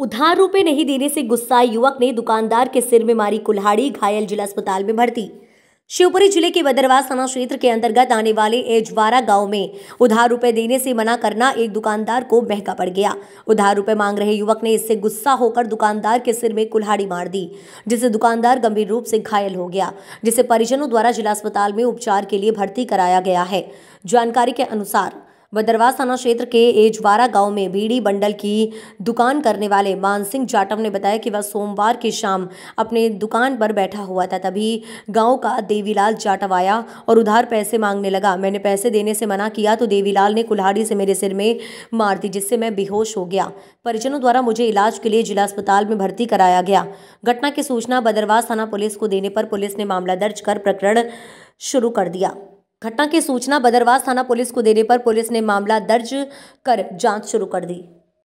उधार रुपए नहीं देने से गुस्सा युवक ने दुकानदार के सिर में मारी कुल्हाड़ी घायल जिला अस्पताल में भर्ती शिवपुरी जिले के बदरवास थाना क्षेत्र के अंतर्गत आने वाले एजवारा गांव में उधार रुपए देने से मना करना एक दुकानदार को महंगा पड़ गया उधार रुपए मांग रहे युवक ने इससे गुस्सा होकर दुकानदार के सिर में कुल्हाड़ी मार दी जिससे दुकानदार गंभीर रूप से घायल हो गया जिसे परिजनों द्वारा जिला अस्पताल में उपचार के लिए भर्ती कराया गया है जानकारी के अनुसार भद्रवास थाना क्षेत्र के एजवारा गांव में बीड़ी बंडल की दुकान करने वाले मानसिंह जाटव ने बताया कि वह सोमवार की शाम अपने दुकान पर बैठा हुआ था तभी गांव का देवीलाल जाटव आया और उधार पैसे मांगने लगा मैंने पैसे देने से मना किया तो देवीलाल ने कुल्हाड़ी से मेरे सिर में मार दी जिससे मैं बेहोश हो गया परिजनों द्वारा मुझे इलाज के लिए जिला अस्पताल में भर्ती कराया गया घटना की सूचना बदरवास थाना पुलिस को देने पर पुलिस ने मामला दर्ज कर प्रकरण शुरू कर दिया घटना की सूचना बदरवास थाना पुलिस को देने पर पुलिस ने मामला दर्ज कर जांच शुरू कर दी